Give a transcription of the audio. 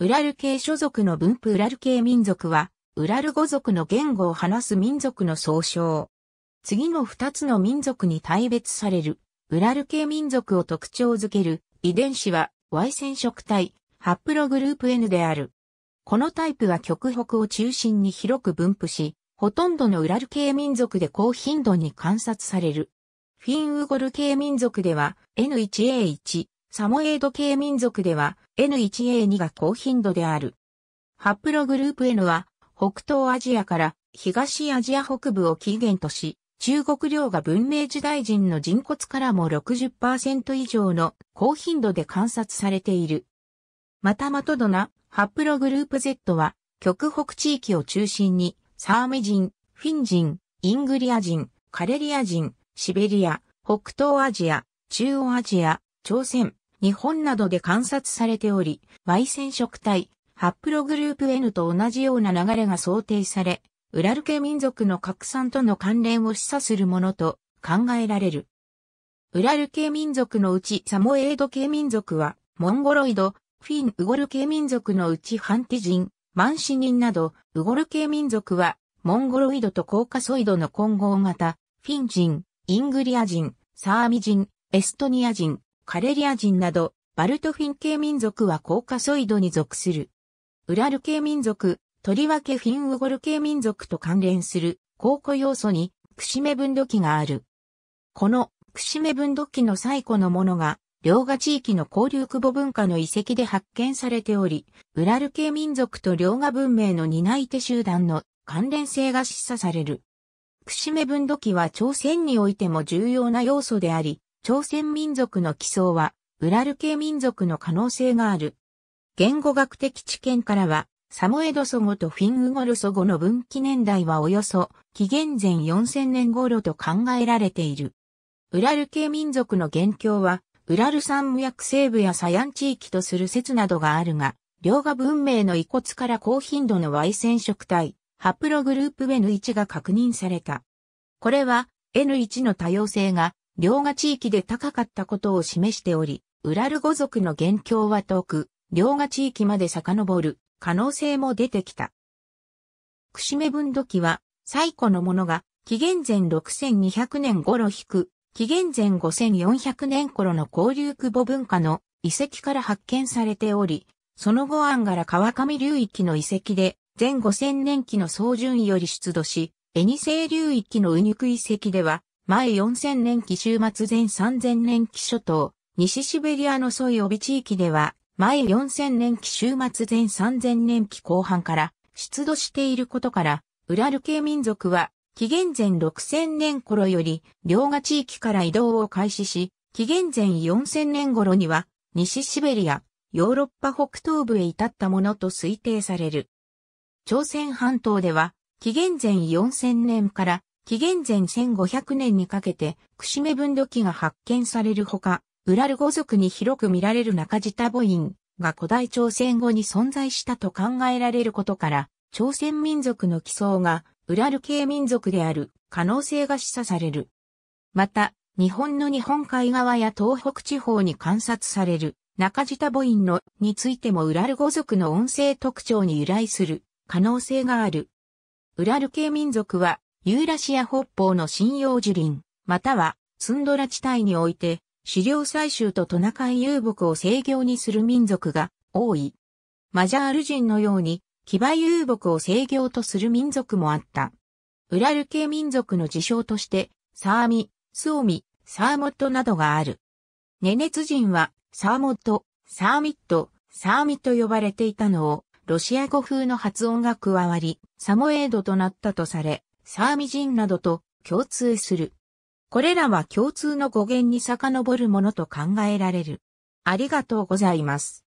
ウラル系所属の分布ウラル系民族は、ウラル語族の言語を話す民族の総称。次の二つの民族に大別される、ウラル系民族を特徴づける遺伝子は Y 染色体、ハプログループ N である。このタイプは極北を中心に広く分布し、ほとんどのウラル系民族で高頻度に観察される。フィンウゴル系民族では N1A1、サモエード系民族では N1A2 が高頻度である。ハプログループ N は北東アジアから東アジア北部を起源とし、中国領が文明時代人の人骨からも60%以上の高頻度で観察されている。またマトドナ、ハプログループ Z は極北地域を中心にサーメ人、フィン人、イングリア人、カレリア人、シベリア、北東アジア、中央アジア、朝鮮、日本などで観察されており、Y 染色体、ハプログループ N と同じような流れが想定され、ウラル系民族の拡散との関連を示唆するものと考えられる。ウラル系民族のうちサモエード系民族は、モンゴロイド、フィン・ウゴル系民族のうちハンティ人、マンシニンなど、ウゴル系民族は、モンゴロイドとコーカソイドの混合型、フィン人、イングリア人、サーミ人、エストニア人、カレリア人など、バルトフィン系民族はコーカソイドに属する。ウラル系民族、とりわけフィンウゴル系民族と関連する考古要素にクシメ分度器がある。このクシメ分度器の最古のものが、両河地域の交流久保文化の遺跡で発見されており、ウラル系民族と両河文明の担い手集団の関連性が示唆される。クシメ分度器は朝鮮においても重要な要素であり、朝鮮民族の奇想は、ウラル系民族の可能性がある。言語学的知見からは、サモエド祖語とフィンウゴル祖語の分岐年代はおよそ紀元前4000年頃と考えられている。ウラル系民族の元凶は、ウラル山無薬西部やサヤン地域とする説などがあるが、両河文明の遺骨から高頻度の Y 染色体、ハプログループ N1 が確認された。これは N1 の多様性が両が地域で高かったことを示しており、ウラル語族の元凶は遠く、両が地域まで遡る可能性も出てきた。串目分土器は、最古のものが、紀元前6200年頃引く、紀元前5400年頃の交流久保文化の遺跡から発見されており、その後アンガラ川上流域の遺跡で、前5000年期の総順位より出土し、エニセイ流域のウニク遺跡では、前4000年期終末前3000年期諸島、西シベリアのソイオビ地域では、前4000年期終末前3000年期後半から出土していることから、ウラル系民族は、紀元前6000年頃より、両河地域から移動を開始し、紀元前4000年頃には、西シベリア、ヨーロッパ北東部へ至ったものと推定される。朝鮮半島では、紀元前4000年から紀元前1500年にかけて、串目分土器が発見されるほか、ウラル語族に広く見られる中ボインが古代朝鮮語に存在したと考えられることから、朝鮮民族の基層がウラル系民族である可能性が示唆される。また、日本の日本海側や東北地方に観察される中ボインのについてもウラル語族の音声特徴に由来する可能性がある。ウラル系民族はユーラシア北方の針葉樹林、またはツンドラ地帯において、狩猟採集とトナカイ遊牧を制御にする民族が多い。マジャール人のように、騎馬遊牧を制御とする民族もあった。ウラル系民族の自称として、サーミ、スオミ、サーモットなどがある。ネネツ人は、サーモット、サーミット、サーミと呼ばれていたのを、ロシア語風の発音が加わり、サモエードとなったとされ、サーミ人などと共通する。これらは共通の語源に遡るものと考えられる。ありがとうございます。